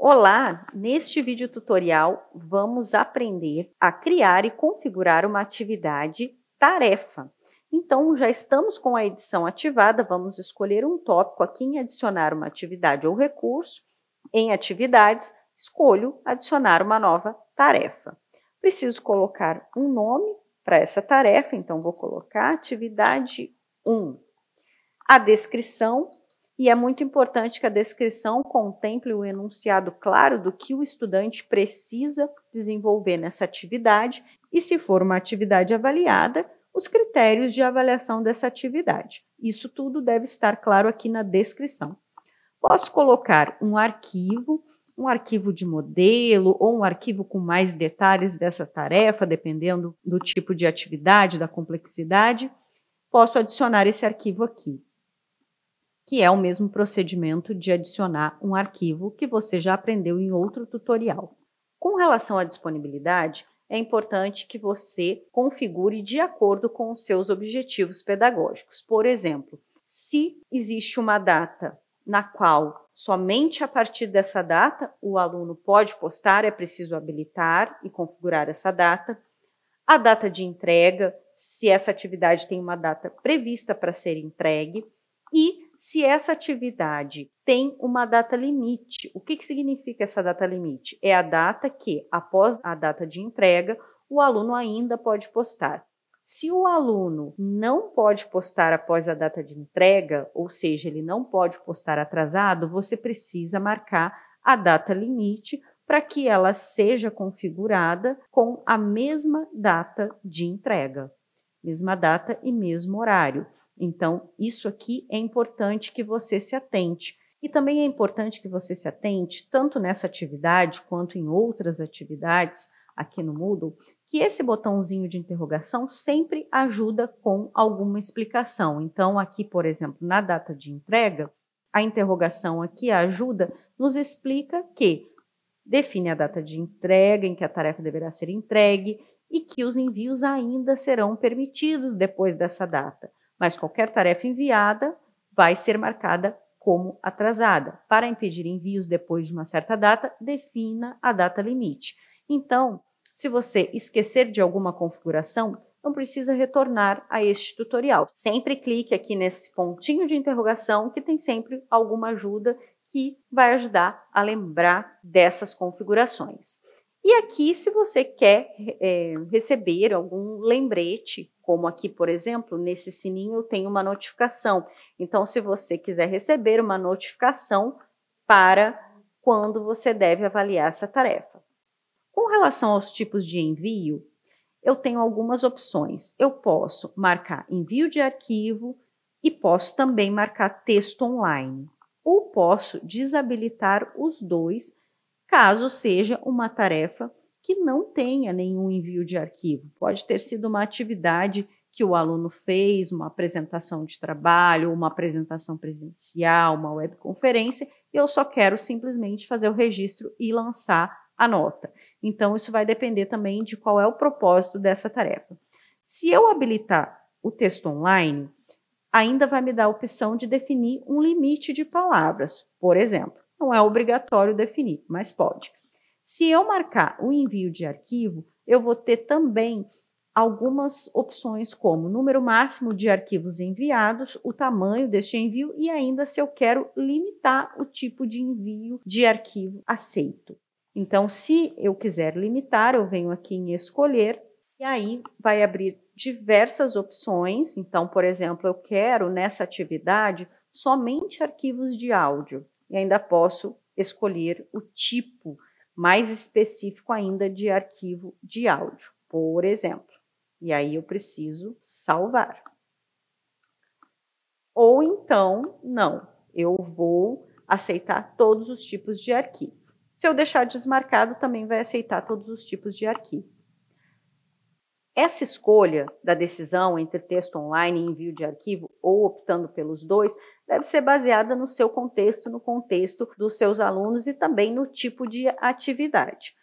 Olá! Neste vídeo tutorial vamos aprender a criar e configurar uma atividade tarefa. Então, já estamos com a edição ativada, vamos escolher um tópico aqui em adicionar uma atividade ou recurso. Em atividades, escolho adicionar uma nova tarefa. Preciso colocar um nome para essa tarefa, então vou colocar atividade 1. A descrição, e é muito importante que a descrição contemple o enunciado claro do que o estudante precisa desenvolver nessa atividade e, se for uma atividade avaliada, os critérios de avaliação dessa atividade. Isso tudo deve estar claro aqui na descrição. Posso colocar um arquivo, um arquivo de modelo ou um arquivo com mais detalhes dessa tarefa, dependendo do tipo de atividade, da complexidade. Posso adicionar esse arquivo aqui que é o mesmo procedimento de adicionar um arquivo que você já aprendeu em outro tutorial. Com relação à disponibilidade, é importante que você configure de acordo com os seus objetivos pedagógicos. Por exemplo, se existe uma data na qual somente a partir dessa data o aluno pode postar, é preciso habilitar e configurar essa data. A data de entrega, se essa atividade tem uma data prevista para ser entregue, e se essa atividade tem uma data limite. O que, que significa essa data limite? É a data que, após a data de entrega, o aluno ainda pode postar. Se o aluno não pode postar após a data de entrega, ou seja, ele não pode postar atrasado, você precisa marcar a data limite para que ela seja configurada com a mesma data de entrega mesma data e mesmo horário. Então, isso aqui é importante que você se atente. E também é importante que você se atente, tanto nessa atividade quanto em outras atividades aqui no Moodle, que esse botãozinho de interrogação sempre ajuda com alguma explicação. Então, aqui, por exemplo, na data de entrega, a interrogação aqui, ajuda, nos explica que define a data de entrega em que a tarefa deverá ser entregue, e que os envios ainda serão permitidos depois dessa data, mas qualquer tarefa enviada vai ser marcada como atrasada. Para impedir envios depois de uma certa data, defina a data limite. Então, se você esquecer de alguma configuração, não precisa retornar a este tutorial. Sempre clique aqui nesse pontinho de interrogação que tem sempre alguma ajuda que vai ajudar a lembrar dessas configurações. E aqui, se você quer é, receber algum lembrete, como aqui, por exemplo, nesse sininho eu tenho uma notificação. Então, se você quiser receber uma notificação para quando você deve avaliar essa tarefa. Com relação aos tipos de envio, eu tenho algumas opções. Eu posso marcar envio de arquivo e posso também marcar texto online, ou posso desabilitar os dois caso seja uma tarefa que não tenha nenhum envio de arquivo. Pode ter sido uma atividade que o aluno fez, uma apresentação de trabalho, uma apresentação presencial, uma webconferência, e eu só quero simplesmente fazer o registro e lançar a nota. Então, isso vai depender também de qual é o propósito dessa tarefa. Se eu habilitar o texto online, ainda vai me dar a opção de definir um limite de palavras. Por exemplo, não é obrigatório definir, mas pode. Se eu marcar o envio de arquivo, eu vou ter também algumas opções como número máximo de arquivos enviados, o tamanho deste envio e ainda se eu quero limitar o tipo de envio de arquivo aceito. Então, se eu quiser limitar, eu venho aqui em escolher e aí vai abrir diversas opções. Então, por exemplo, eu quero nessa atividade somente arquivos de áudio e ainda posso escolher o tipo mais específico ainda de arquivo de áudio, por exemplo. E aí eu preciso salvar. Ou então, não, eu vou aceitar todos os tipos de arquivo. Se eu deixar desmarcado, também vai aceitar todos os tipos de arquivo. Essa escolha da decisão entre texto online e envio de arquivo, ou optando pelos dois, deve ser baseada no seu contexto, no contexto dos seus alunos e também no tipo de atividade.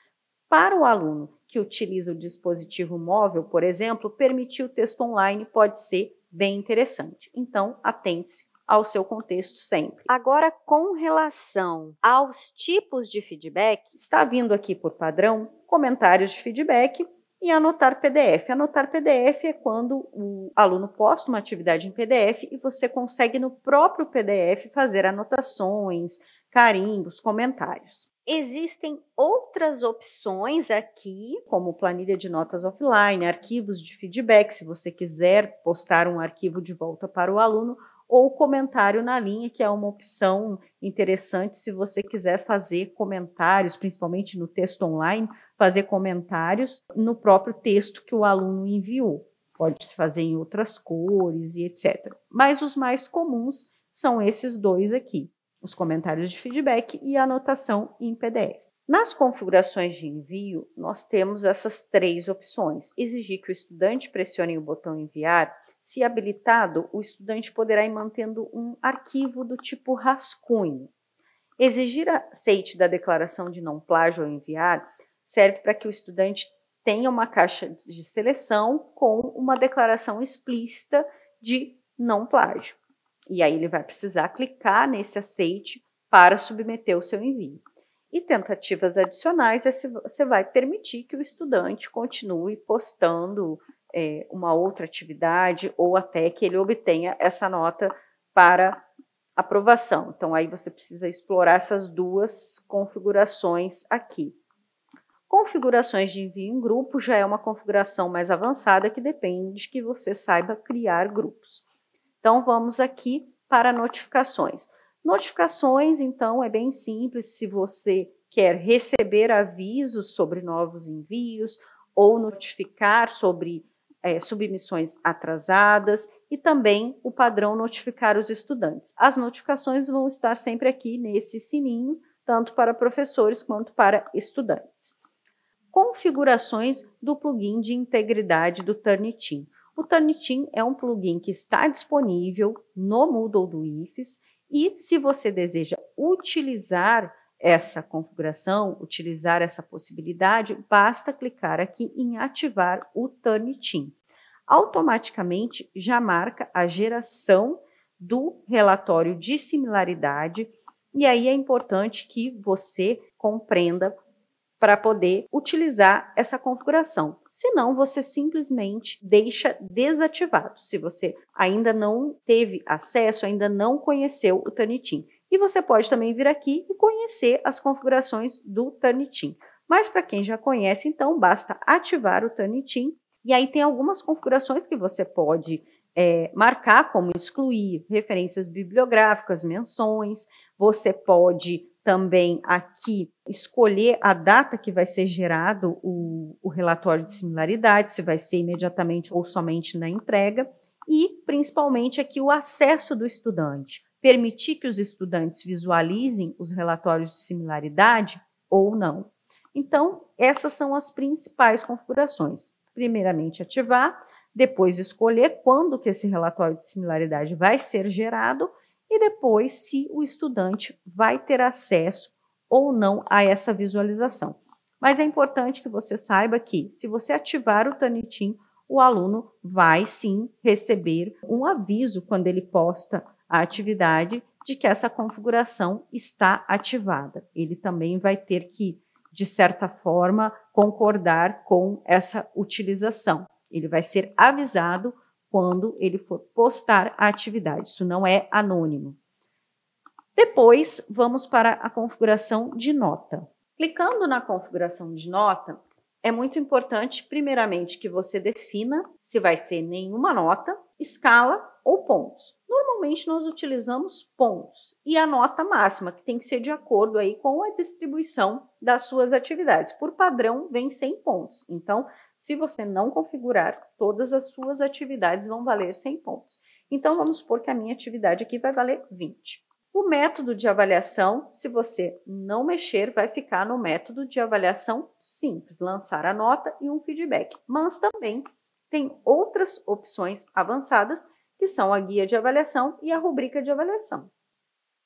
Para o aluno que utiliza o dispositivo móvel, por exemplo, permitir o texto online pode ser bem interessante. Então, atente-se ao seu contexto sempre. Agora, com relação aos tipos de feedback, está vindo aqui por padrão comentários de feedback e anotar PDF. Anotar PDF é quando o aluno posta uma atividade em PDF e você consegue no próprio PDF fazer anotações, carimbos, comentários. Existem outras opções aqui, como planilha de notas offline, arquivos de feedback, se você quiser postar um arquivo de volta para o aluno, ou comentário na linha, que é uma opção interessante se você quiser fazer comentários, principalmente no texto online, fazer comentários no próprio texto que o aluno enviou. Pode se fazer em outras cores e etc. Mas os mais comuns são esses dois aqui: os comentários de feedback e a anotação em PDF. Nas configurações de envio, nós temos essas três opções: exigir que o estudante pressione o botão enviar se habilitado, o estudante poderá ir mantendo um arquivo do tipo rascunho. Exigir aceite da declaração de não plágio ao enviar serve para que o estudante tenha uma caixa de seleção com uma declaração explícita de não plágio. E aí ele vai precisar clicar nesse aceite para submeter o seu envio. E tentativas adicionais, é você vai permitir que o estudante continue postando é, uma outra atividade ou até que ele obtenha essa nota para aprovação. Então, aí você precisa explorar essas duas configurações aqui. Configurações de envio em grupo já é uma configuração mais avançada que depende de que você saiba criar grupos. Então, vamos aqui para notificações. Notificações, então, é bem simples. Se você quer receber avisos sobre novos envios ou notificar sobre é, submissões atrasadas e também o padrão notificar os estudantes. As notificações vão estar sempre aqui nesse sininho, tanto para professores quanto para estudantes. Configurações do plugin de integridade do Turnitin. O Turnitin é um plugin que está disponível no Moodle do IFES e se você deseja utilizar essa configuração, utilizar essa possibilidade, basta clicar aqui em ativar o Turnitin. Automaticamente já marca a geração do relatório de similaridade, e aí é importante que você compreenda para poder utilizar essa configuração. Senão, você simplesmente deixa desativado, se você ainda não teve acesso, ainda não conheceu o Tanitin. E você pode também vir aqui e conhecer as configurações do Turnitin. Mas para quem já conhece, então basta ativar o Turnitin e aí tem algumas configurações que você pode é, marcar, como excluir referências bibliográficas, menções. Você pode também aqui escolher a data que vai ser gerado o, o relatório de similaridade, se vai ser imediatamente ou somente na entrega. E, principalmente, aqui o acesso do estudante permitir que os estudantes visualizem os relatórios de similaridade ou não. Então, essas são as principais configurações. Primeiramente, ativar, depois escolher quando que esse relatório de similaridade vai ser gerado e depois se o estudante vai ter acesso ou não a essa visualização. Mas é importante que você saiba que se você ativar o Tanitin, o aluno vai sim receber um aviso quando ele posta a atividade de que essa configuração está ativada. Ele também vai ter que, de certa forma, concordar com essa utilização. Ele vai ser avisado quando ele for postar a atividade. Isso não é anônimo. Depois, vamos para a configuração de nota. Clicando na configuração de nota, é muito importante, primeiramente, que você defina se vai ser nenhuma nota, escala ou pontos nós utilizamos pontos e a nota máxima, que tem que ser de acordo aí com a distribuição das suas atividades. Por padrão, vem 100 pontos. Então, se você não configurar, todas as suas atividades vão valer 100 pontos. Então, vamos supor que a minha atividade aqui vai valer 20. O método de avaliação, se você não mexer, vai ficar no método de avaliação simples, lançar a nota e um feedback. Mas também tem outras opções avançadas que são a guia de avaliação e a rubrica de avaliação.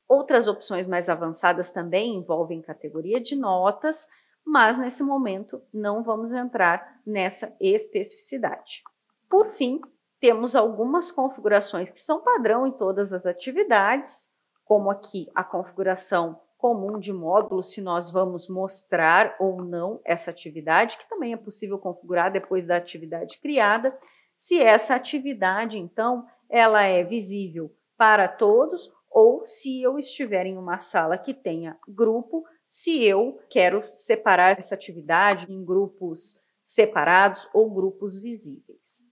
Outras opções mais avançadas também envolvem categoria de notas, mas nesse momento não vamos entrar nessa especificidade. Por fim, temos algumas configurações que são padrão em todas as atividades, como aqui a configuração comum de módulo, se nós vamos mostrar ou não essa atividade, que também é possível configurar depois da atividade criada. Se essa atividade, então, ela é visível para todos, ou se eu estiver em uma sala que tenha grupo, se eu quero separar essa atividade em grupos separados ou grupos visíveis.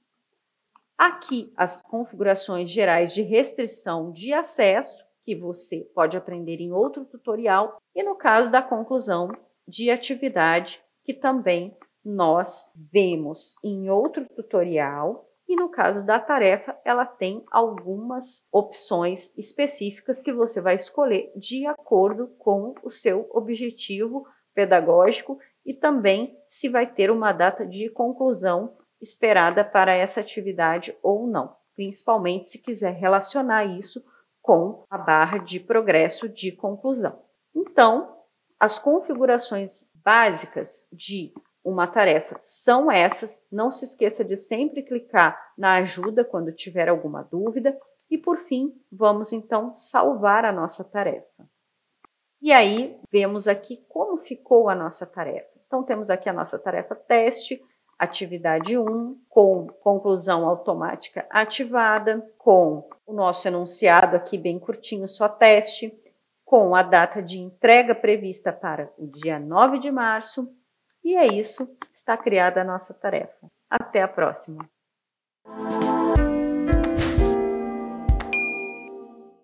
Aqui, as configurações gerais de restrição de acesso, que você pode aprender em outro tutorial, e no caso da conclusão de atividade, que também nós vemos em outro tutorial, e no caso da tarefa, ela tem algumas opções específicas que você vai escolher de acordo com o seu objetivo pedagógico e também se vai ter uma data de conclusão esperada para essa atividade ou não, principalmente se quiser relacionar isso com a barra de progresso de conclusão. Então, as configurações básicas de uma tarefa. São essas. Não se esqueça de sempre clicar na ajuda quando tiver alguma dúvida. E por fim, vamos então salvar a nossa tarefa. E aí, vemos aqui como ficou a nossa tarefa. Então, temos aqui a nossa tarefa teste, atividade 1, com conclusão automática ativada, com o nosso enunciado aqui bem curtinho, só teste, com a data de entrega prevista para o dia 9 de março e é isso, está criada a nossa tarefa. Até a próxima!